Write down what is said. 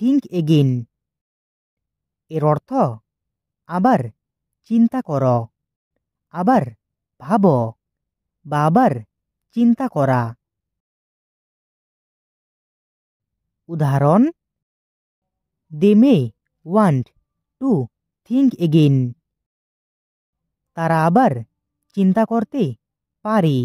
think again এর অর্থ আবার চিন্তা কর আবার ভাব বা আবার চিন্তা করা উদাহরণ they may want to think again তারা আবার চিন্তা করতে পারে